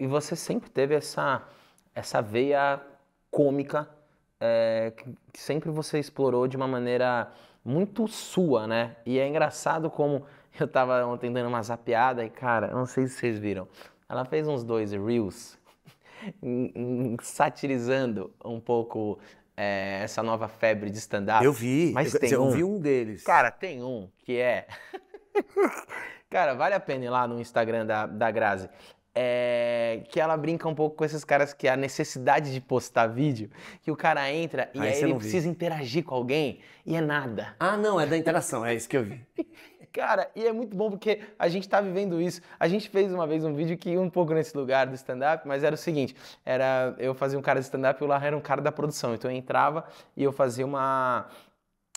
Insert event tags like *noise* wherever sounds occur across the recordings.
e você sempre teve essa, essa veia cômica é, que sempre você explorou de uma maneira muito sua, né? E é engraçado como *laughs* eu tava ontem dando uma zapeada e, cara, não sei se vocês viram, ela fez uns dois reels *laughs* satirizando um pouco é, essa nova febre de stand-up. Eu vi, mas eu, tem eu um. vi um deles. Cara, tem um que é... *laughs* cara, vale a pena ir lá no Instagram da, da Grazi é, que ela brinca um pouco com esses caras que é a necessidade de postar vídeo, que o cara entra e aí, aí ele precisa vi. interagir com alguém e é nada. Ah, não, é da interação, é isso que eu vi. *laughs* cara, e é muito bom porque a gente tá vivendo isso. A gente fez uma vez um vídeo que ia um pouco nesse lugar do stand-up, mas era o seguinte: era eu fazia um cara de stand-up e o Larra era um cara da produção. Então eu entrava e eu fazia uma.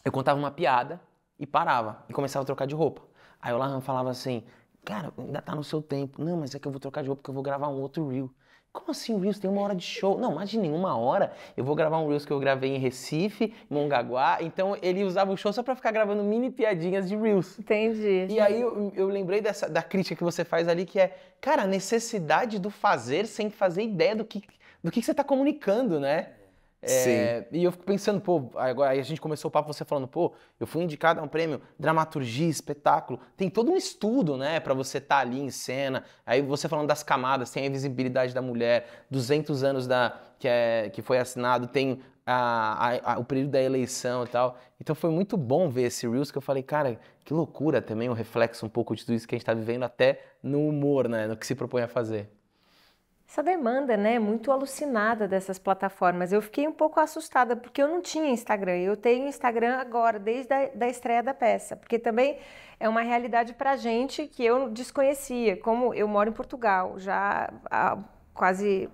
Eu contava uma piada e parava e começava a trocar de roupa. Aí o Larran falava assim: Cara, ainda tá no seu tempo. Não, mas é que eu vou trocar de roupa porque eu vou gravar um outro reel. Como assim, Reels? Tem uma hora de show. Não, mais de nenhuma hora. Eu vou gravar um Reels que eu gravei em Recife, Mongaguá. Então ele usava o show só pra ficar gravando mini piadinhas de Reels. Entendi. E aí eu, eu lembrei dessa, da crítica que você faz ali, que é, cara, a necessidade do fazer sem fazer ideia do que, do que você tá comunicando, né? É, e eu fico pensando, pô, agora aí a gente começou o papo você falando, pô, eu fui indicado a um prêmio dramaturgia, espetáculo. Tem todo um estudo, né, para você estar tá ali em cena. Aí você falando das camadas, tem a invisibilidade da mulher, 200 anos da que, é, que foi assinado, tem a, a, a, o período da eleição e tal. Então foi muito bom ver esse Reels que eu falei, cara, que loucura também o um reflexo um pouco de tudo isso que a gente está vivendo até no humor, né, no que se propõe a fazer essa demanda, né, muito alucinada dessas plataformas. Eu fiquei um pouco assustada porque eu não tinha Instagram. Eu tenho Instagram agora desde a da estreia da peça, porque também é uma realidade para gente que eu desconhecia. Como eu moro em Portugal já há quase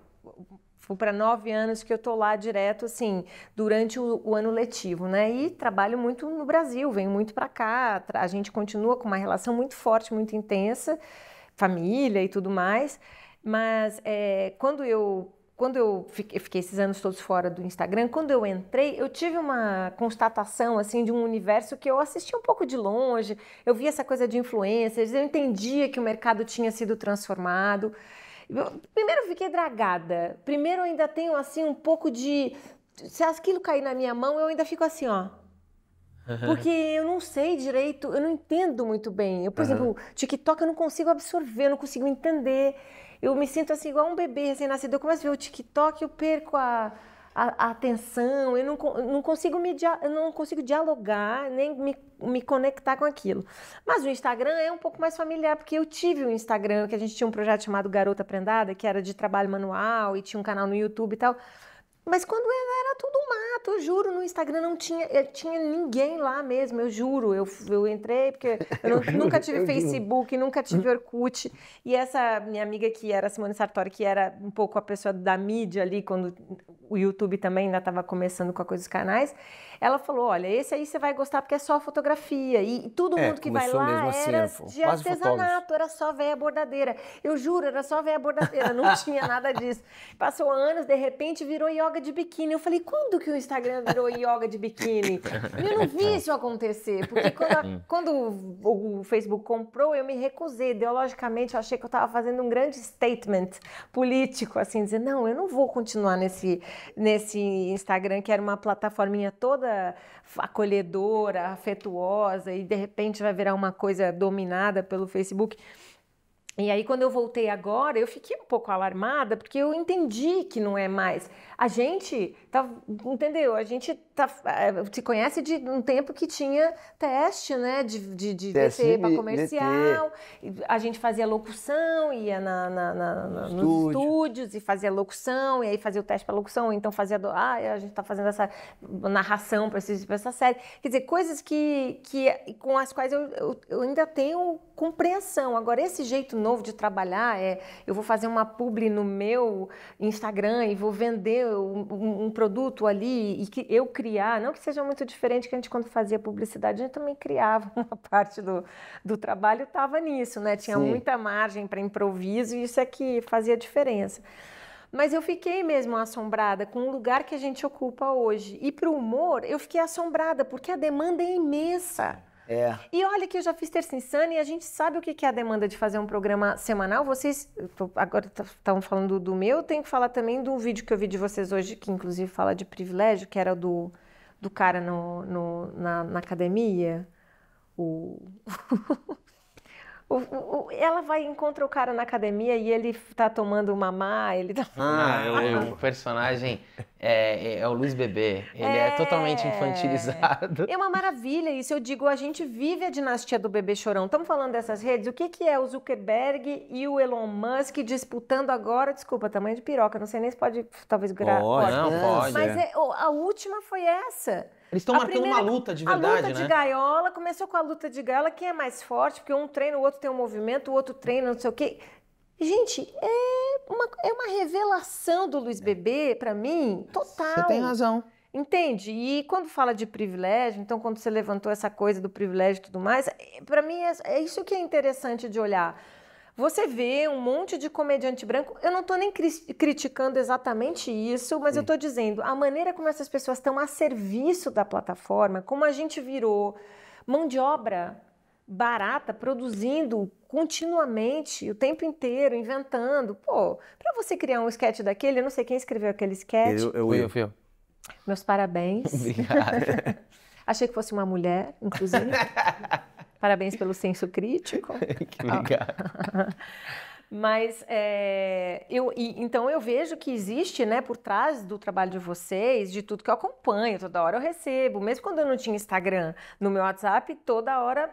para nove anos que eu tô lá direto, assim, durante o, o, ano letivo, né? E trabalho muito no Brasil, venho muito para cá. A gente continua com uma relação muito forte, muito intensa, família e tudo mais. Mas é, quando eu quando eu fiquei esses anos todos fora do Instagram, quando eu entrei, eu tive uma constatação assim de um universo que eu assisti um pouco de longe. Eu vi essa coisa de influencers, eu entendia que o mercado tinha sido transformado. Eu, primeiro eu fiquei dragada. Primeiro eu ainda tenho assim um pouco de se aquilo cair na minha mão, eu ainda fico assim, ó. Porque eu não sei direito, eu não entendo muito bem. Eu, por uhum. exemplo, TikTok eu não consigo absorver, eu não consigo entender eu me sinto assim igual um bebê recém-nascido. Eu começo a ver o TikTok, eu perco a, a, a atenção, eu não, não consigo me eu não consigo dialogar, nem me, me conectar com aquilo. Mas o Instagram é um pouco mais familiar, porque eu tive um Instagram, que a gente tinha um projeto chamado Garota Prendada, que era de trabalho manual e tinha um canal no YouTube e tal. Mas quando era, era tudo mato, eu juro, no Instagram não tinha, eh, tinha ninguém lá mesmo, eu juro. Eu, eu entrei, porque eu, *laughs* eu não, nunca tive eu Facebook, juro. nunca tive hum. Orkut. E essa minha amiga que era Simone Sartori, que era um pouco a pessoa da mídia ali, quando o YouTube também ainda estava começando com a coisa dos canais, ela falou: olha, esse aí você vai gostar porque é só fotografia. E, todo é, mundo que vai lá assim, era de artesanato, fotógrafo. era só véia bordadeira. Eu juro, era só véia bordadeira, não *laughs* tinha nada disso. Passou anos, de repente virou yoga de biquíni. Eu falei: quando que o Instagram virou yoga de biquíni? E *laughs* eu não vi então. isso acontecer, porque quando, a, *laughs* hum. quando o, o Facebook comprou, eu me recusei. Ideologicamente, eu achei que eu estava fazendo um grande statement político, assim, dizer: não, eu não vou continuar nesse, nesse Instagram, que era uma plataforminha toda toda acolhedora, afetuosa e de repente vai virar uma coisa dominada pelo Facebook. E aí, quando eu voltei agora, eu fiquei um pouco alarmada, porque eu entendi que não é mais. A gente tá, entendeu? A gente tá, eh, se conhece de um tempo que tinha teste, né? De, de, de DT para comercial. DT. A gente fazia locução, ia na, na, na, na nos estúdios e fazia locução, e aí fazia o teste para locução, ou então fazia. Do, ah, a gente tá fazendo essa narração para essa série. Quer dizer, coisas que, que com as quais eu, eu, eu ainda tenho compreensão. Agora, esse jeito novo novo de trabalhar é eu vou fazer uma publi no meu Instagram e vou vender um, um, produto ali e que eu criar, não que seja muito diferente que a gente quando fazia publicidade, a gente também criava *laughs* uma parte do, do trabalho estava nisso, né? Tinha Sim. muita margem para improviso e isso é que fazia diferença. Mas eu fiquei mesmo assombrada com o lugar que a gente ocupa hoje. E para o humor, eu fiquei assombrada, porque a demanda é imensa. É. E olha que eu já fiz Terça Insana e a gente sabe o que é a demanda de fazer um programa semanal. Vocês, agora estavam tá, falando do meu, tenho que falar também do vídeo que eu vi de vocês hoje, que inclusive fala de privilégio, que era do, do cara no, no na, na academia. O... *laughs* O, o, ela vai encontra o cara na academia e ele tá tomando mamá, ele tá... Ah, o, o personagem é, é, é, o Luiz Bebê. Ele é... é... totalmente infantilizado. É uma maravilha isso. Eu digo, a gente vive a dinastia do Bebê Chorão. Estamos falando dessas redes. O que, que é o Zuckerberg e o Elon Musk disputando agora? Desculpa, tamanho de piroca. Não sei nem se pode, talvez... gravar. pode. Não, pode. Mas é, é a última foi essa. Eles estão marcando primeira, uma luta de verdade, né? A luta né? de gaiola começou com a luta de gaiola, quem é mais forte, porque um treina, o outro tem um movimento, o outro treina, não sei o quê. Gente, é uma, é uma revelação do Luiz é. Bebê, para mim, total. Você tem razão. Entende? E quando fala de privilégio, então quando você levantou essa coisa do privilégio e tudo mais, é, para mim é, é isso que é interessante de olhar. Você vê um monte de comediante branco. Eu não estou nem cri criticando exatamente isso, mas Sim. eu estou dizendo a maneira como essas pessoas estão a serviço da plataforma, como a gente virou mão de obra barata, produzindo continuamente, o tempo inteiro, inventando. Pô, para você criar um sketch daquele, eu não sei quem escreveu aquele sketch. Eu, eu, fui eu, eu. Meus parabéns. *laughs* *laughs* Achei que fosse uma mulher, inclusive. *laughs* Parabéns pelo senso crítico. *laughs* que legal. *laughs* Mas é, eu, e, então eu vejo que existe, né, por trás do trabalho de vocês, de tudo que eu acompanho, toda hora eu recebo, mesmo quando eu não tinha Instagram, no meu WhatsApp, toda hora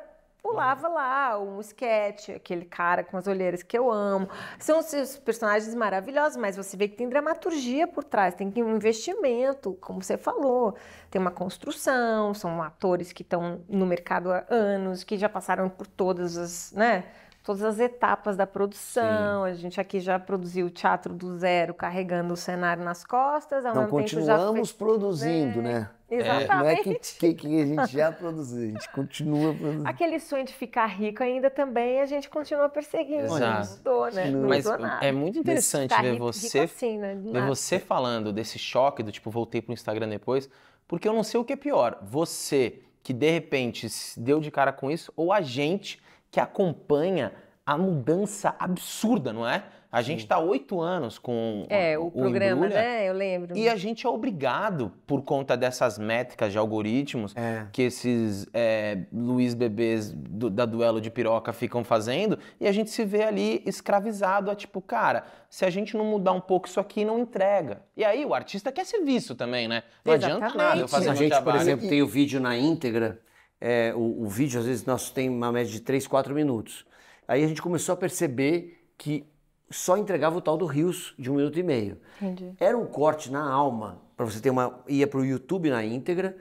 pulava lá um sketch, aquele cara com as olheiras que eu amo. São os personagens maravilhosos, mas você vê que tem dramaturgia por trás, tem um investimento, como você falou, tem uma construção, são atores que estão no mercado há anos, que já passaram por todas as, né? todas as etapas da produção. Sim. A gente aqui já produziu o teatro do zero, carregando o cenário nas costas. Ao então continuamos produzindo, é, né? Exatamente. É, não é que, que, que, a gente já produziu, a gente continua produzindo. Aquele sonho de ficar rico ainda também a gente continua perseguindo. Exato. Não mudou, né? Não Mas nada. é muito interessante ver rico, você, rico assim, né? ver você falando desse choque do tipo, voltei pro Instagram depois, porque eu não sei o que é pior. Você que de repente deu de cara com isso, ou a gente que acompanha a mudança absurda, não é? A gente está oito anos com é, o, o programa, Embrulha, né? Eu lembro. E a gente é obrigado, por conta dessas métricas de algoritmos é. que esses é, Luiz Bebês do, da Duelo de Piroca ficam fazendo, e a gente se vê ali escravizado a tipo, cara, se a gente não mudar um pouco isso aqui, não entrega. E aí o artista quer ser visto também, né? Não Exatamente. adianta nada eu fazer A gente, trabalho. por exemplo, e... tem o vídeo na íntegra é, o, o, vídeo às vezes nosso tem uma média de 3, 4 minutos. Aí a gente começou a perceber que só entregava o tal do Rios de um minuto e meio. Entendi. Era um corte na alma, para você ter uma. ia para o YouTube na íntegra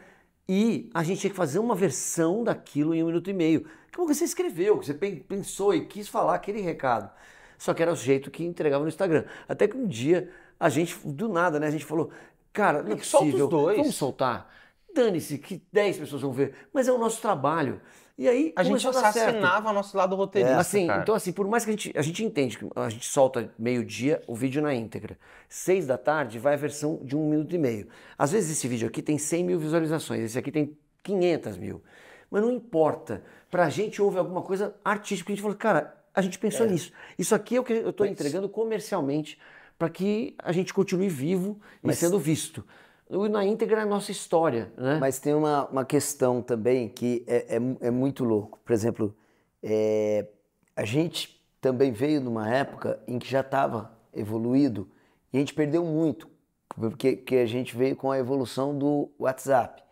e a gente tinha que fazer uma versão daquilo em um minuto e meio. Como que você escreveu, que você pensou e quis falar aquele recado. Só que era o jeito que entregava no Instagram. Até que um dia a gente, do nada, né? A gente falou, cara, não é, possível. Solta os dois. Vamos soltar dane-se que 10 pessoas vão ver, mas é o nosso trabalho. E aí a gente assassinava o nosso lado roteirista. É, assim, cara. Então, assim, por mais que a gente, a gente entende que a gente solta meio-dia o vídeo na íntegra. Seis da tarde vai a versão de um minuto e meio. Às vezes esse vídeo aqui tem 100 mil visualizações, esse aqui tem 500 mil. Mas não importa. Pra gente houve alguma coisa artística. A gente falou, cara, a gente pensou é. nisso. Isso aqui é o que eu estou entregando comercialmente para que a gente continue vivo Mas... e sendo visto. Na Íntegra é a nossa história, né? Mas tem uma, uma questão também que é, é, é muito louco. Por exemplo, é, a gente também veio numa época em que já estava evoluído e a gente perdeu muito, porque, que a gente veio com a evolução do WhatsApp.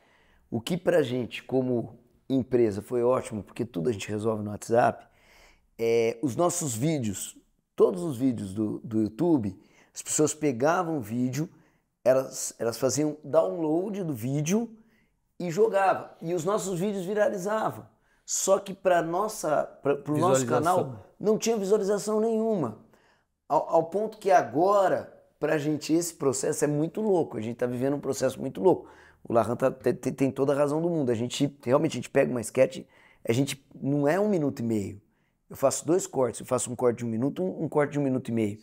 O que para a gente, como empresa, foi ótimo, porque tudo a gente resolve no WhatsApp, é, os nossos vídeos, todos os vídeos do, do YouTube, as pessoas pegavam vídeo elas, elas faziam download do vídeo e jogavam. E os nossos vídeos viralizavam. Só que para nossa, para o nosso canal não tinha visualização nenhuma. Ao, ao ponto que agora, para a gente, esse processo é muito louco. A gente está vivendo um processo muito louco. O Larran tá, tem, tem, toda a razão do mundo. A gente realmente a gente pega uma sketch, a gente não é um minuto e meio. Eu faço dois cortes, eu faço um corte de um minuto, um, um corte de um minuto e meio.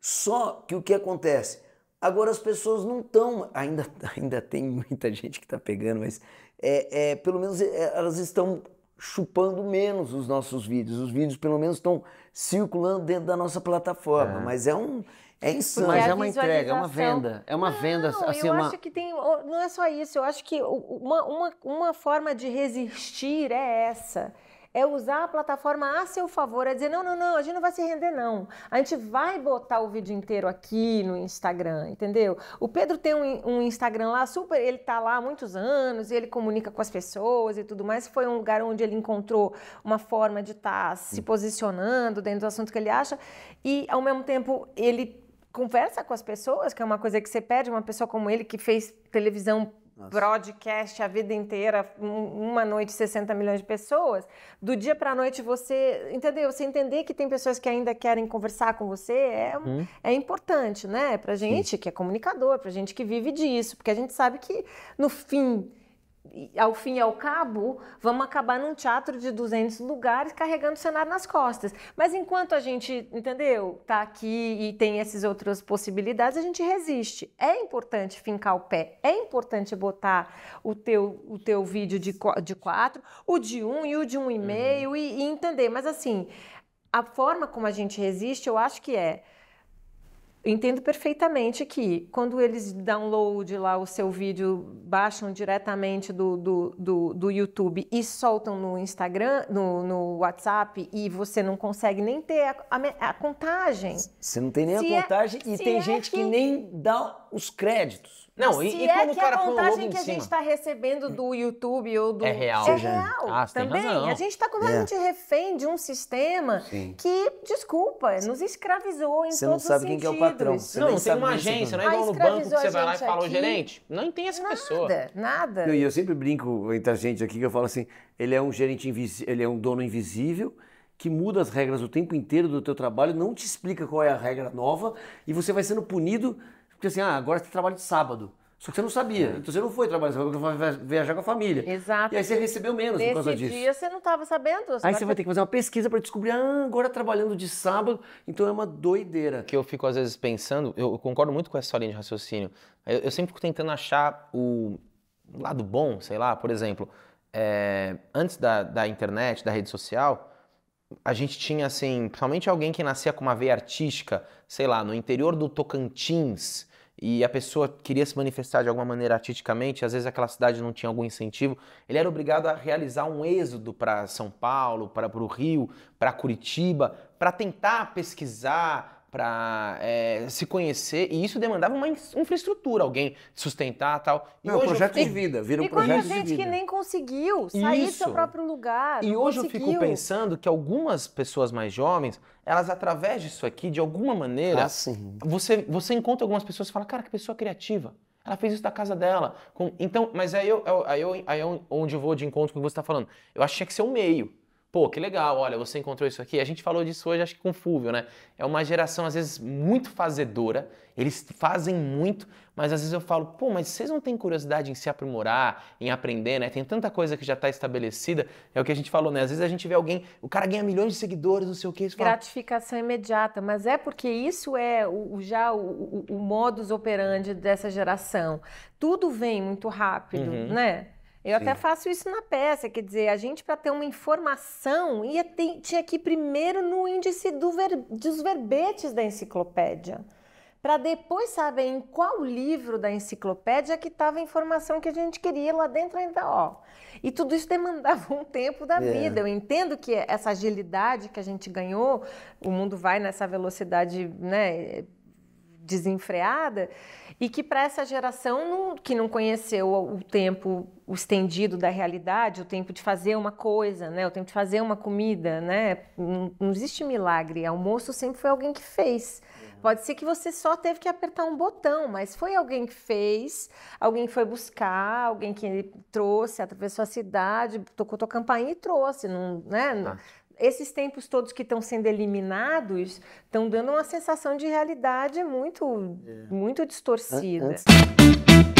Só que o que acontece? Agora as pessoas não estão, ainda, *laughs* ainda tem muita gente que está pegando, mas é, é, pelo menos é, elas estão chupando menos os nossos vídeos. Os vídeos pelo menos estão circulando dentro da nossa plataforma, é. mas é um é insano. Mas é uma entrega, é uma venda, é uma não, venda. Assim, eu uma... acho que tem, não é só isso. Eu acho que uma, uma, uma forma de resistir é essa é usar a plataforma a seu favor, é dizer, não, não, não, a gente não vai se render, não. A gente vai botar o vídeo inteiro aqui no Instagram, entendeu? O Pedro tem um, um Instagram lá, super, ele tá lá há muitos anos, e ele comunica com as pessoas e tudo mais. Foi um lugar onde ele encontrou uma forma de estar tá se posicionando dentro do assunto que ele acha, e ao mesmo tempo ele conversa com as pessoas, que é uma coisa que você pede, uma pessoa como ele que fez televisão nossa. broadcast a vida inteira, uma noite 60 milhões de pessoas, do dia para a noite você, entendeu? Você entender que tem pessoas que ainda querem conversar com você é, hum. é importante, né? Pra gente Sim. que é comunicador, pra gente que vive disso, porque a gente sabe que no fim ao fim e ao cabo, vamos acabar num teatro de 200 lugares carregando o cenário nas costas. Mas enquanto a gente, entendeu, tá aqui e tem essas outras possibilidades, a gente resiste. É importante fincar o pé, é importante botar o teu, o teu vídeo de, de quatro, o de um e o de um e uhum. meio uhum. e, e entender. Mas assim, a forma como a gente resiste, eu acho que é entendo perfeitamente que quando eles download lá o seu vídeo, baixam diretamente do, do, do, do YouTube e soltam no Instagram, no, no, WhatsApp, e você não consegue nem ter a, a, a contagem. Você não tem nem se a é contagem é, e tem é gente que... que nem dá os créditos. Não, e, Se e é que a contagem que a gente está recebendo do YouTube ou do. É real. É real. Ah, também. A gente está completamente é. refém de um sistema Sim. que, desculpa, nos escravizou em você todos os sentidos. Você não sabe quem é o patrão. Você não, não tem uma agência, não é igual ah, no banco que você vai lá e fala o gerente. Não tem essa nada, pessoa. Nada, nada. E eu, eu, sempre brinco entre a gente aqui que eu falo assim: ele é um gerente invisível, ele é um dono invisível que muda as regras o tempo inteiro do teu trabalho, não te explica qual é a regra nova e você vai sendo punido porque assim, ah, agora você trabalha de sábado. Só que você não sabia. É. Então você não foi trabalhar, você vai viajar com a família. Exato. E aí você recebeu menos Nesse por causa disso. Nesse dia você não estava sabendo. Você aí você vai ter que fazer uma pesquisa para descobrir, ah, agora trabalhando de sábado, então é uma doideira. que eu fico às vezes pensando, eu concordo muito com essa linha de raciocínio. Eu, eu sempre fico tentando achar o lado bom, sei lá, por exemplo, é, antes da, da internet, da rede social, a gente tinha, assim, principalmente alguém que nascia com uma veia artística, sei lá, no interior do Tocantins, e a pessoa queria se manifestar de alguma maneira artisticamente, às vezes aquela cidade não tinha algum incentivo, ele era obrigado a realizar um êxodo para São Paulo, para o Rio, para Curitiba, para tentar pesquisar, para é, se conhecer e isso demandava uma infraestrutura, alguém sustentar tal. E Não, hoje projeto fico... de vida, vira um e projeto de vida. E gente que nem conseguiu sair isso. do seu próprio lugar. E hoje conseguiu. eu fico pensando que algumas pessoas mais jovens, elas através disso aqui, de alguma maneira, ah, você você encontra algumas pessoas e fala, cara, que pessoa criativa. Ela fez isso da casa dela. Com... Então, mas aí eu, aí, eu, aí eu, onde eu vou de encontro com o que você está falando. Eu acho que tinha que ser um meio. Pô, que legal, olha, você encontrou isso aqui. A gente falou disso hoje, acho que com o Fúvio, né? É uma geração, às vezes, muito fazedora, eles fazem muito, mas às vezes eu falo, pô, mas vocês não têm curiosidade em se aprimorar, em aprender, né? Tem tanta coisa que já está estabelecida, é o que a gente falou, né? Às vezes a gente vê alguém, o cara ganha milhões de seguidores, não sei o que. Gratificação fala... imediata, mas é porque isso é o, já o, o, o modus operandi dessa geração. Tudo vem muito rápido, uhum. né? Eu Sim. até faço isso na peça, quer dizer, a gente para ter uma informação ia ter, tinha que ir primeiro no índice do ver, dos verbetes da enciclopédia, para depois saber em qual livro da enciclopédia que estava a informação que a gente queria lá dentro ainda, ó. E tudo isso demandava *laughs* um tempo da é. vida. Eu entendo que essa agilidade que a gente ganhou, o mundo vai nessa velocidade, né, desenfreada e que para essa geração não, que não conheceu o tempo o estendido da realidade, o tempo de fazer uma coisa, né? o tempo de fazer uma comida, né? não, não existe milagre, almoço sempre foi alguém que fez. Uhum. Pode ser que você só teve que apertar um botão, mas foi alguém que fez, alguém que foi buscar, alguém que trouxe, atravessou a cidade, tocou a campainha e trouxe. Não, né? Ah esses tempos todos que estão sendo eliminados estão dando uma sensação de realidade muito, é. muito distorcida. Antes...